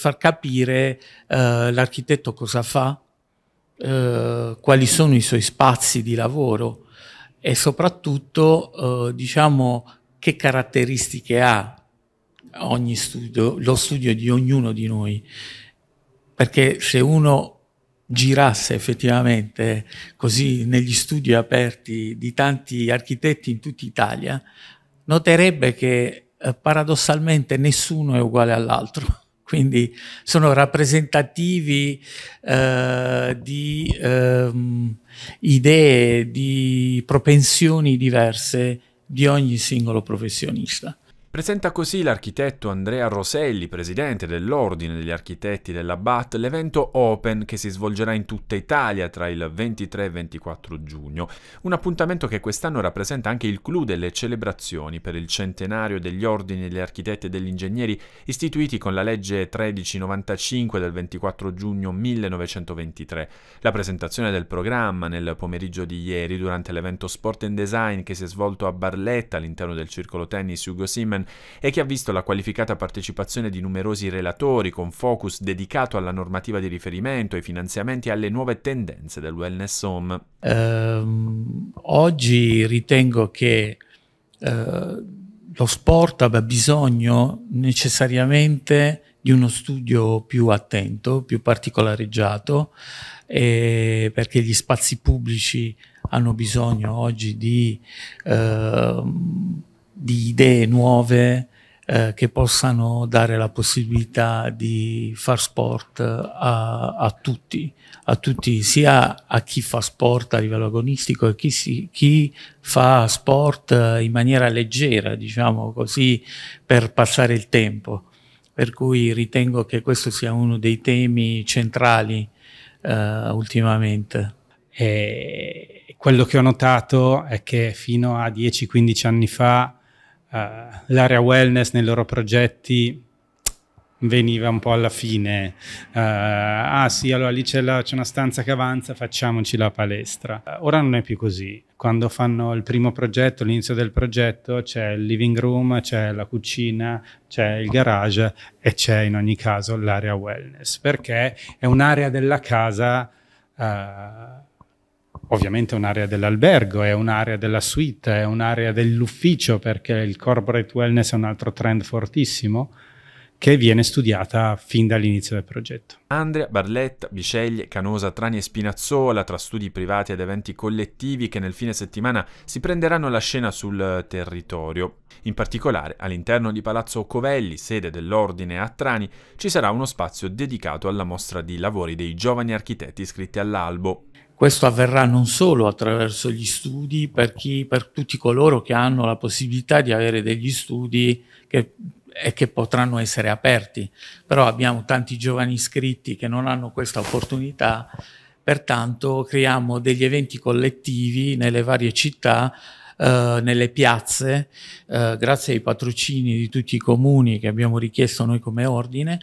far capire eh, l'architetto cosa fa, eh, quali sono i suoi spazi di lavoro e soprattutto eh, diciamo che caratteristiche ha ogni studio, lo studio di ognuno di noi. Perché se uno girasse effettivamente così negli studi aperti di tanti architetti in tutta Italia, noterebbe che eh, paradossalmente nessuno è uguale all'altro quindi sono rappresentativi eh, di eh, idee, di propensioni diverse di ogni singolo professionista. Presenta così l'architetto Andrea Roselli, presidente dell'Ordine degli Architetti della BAT, l'evento Open che si svolgerà in tutta Italia tra il 23 e 24 giugno, un appuntamento che quest'anno rappresenta anche il clou delle celebrazioni per il centenario degli Ordini degli Architetti e degli Ingegneri istituiti con la legge 1395 del 24 giugno 1923. La presentazione del programma nel pomeriggio di ieri durante l'evento Sport and Design che si è svolto a Barletta all'interno del circolo tennis Hugo Simen Human e che ha visto la qualificata partecipazione di numerosi relatori con focus dedicato alla normativa di riferimento, ai finanziamenti e alle nuove tendenze del Wellness Home. Um, oggi ritengo che uh, lo sport abbia bisogno necessariamente di uno studio più attento, più particolareggiato, eh, perché gli spazi pubblici hanno bisogno oggi di eh, di idee nuove eh, che possano dare la possibilità di far sport a, a, tutti, a tutti, sia a chi fa sport a livello agonistico e chi, si, chi fa sport eh, in maniera leggera, diciamo così, per passare il tempo. Per cui ritengo che questo sia uno dei temi centrali eh, ultimamente. E quello che ho notato è che fino a 10-15 anni fa eh, l'area wellness nei loro progetti veniva un po' alla fine. Uh, ah sì, allora lì c'è, la, c'è, una stanza che avanza, facciamoci la palestra. Uh, ora non è più così. Quando fanno il primo progetto, l'inizio del progetto, c'è il living room, c'è la cucina, c'è il garage e c'è in ogni caso l'area wellness, perché è un'area della casa uh, ovviamente è un'area dell'albergo, è un'area della suite, è un'area dell'ufficio perché il corporate wellness è un altro trend fortissimo che viene studiata fin dall'inizio del progetto. Andrea, Barletta, Biceglie, Canosa, Trani e Spinazzola, tra studi privati ed eventi collettivi che nel fine settimana si prenderanno la scena sul territorio. In particolare, all'interno di Palazzo Covelli, sede dell'Ordine a Trani, ci sarà uno spazio dedicato alla mostra di lavori dei giovani architetti iscritti all'albo. Questo avverrà non solo attraverso gli studi per, chi, per tutti coloro che hanno la possibilità di avere degli studi che e che potranno essere aperti, però abbiamo tanti giovani iscritti che non hanno questa opportunità, pertanto creiamo degli eventi collettivi nelle varie città, eh, nelle piazze, eh, grazie ai patrocini di tutti i comuni che abbiamo richiesto noi come ordine.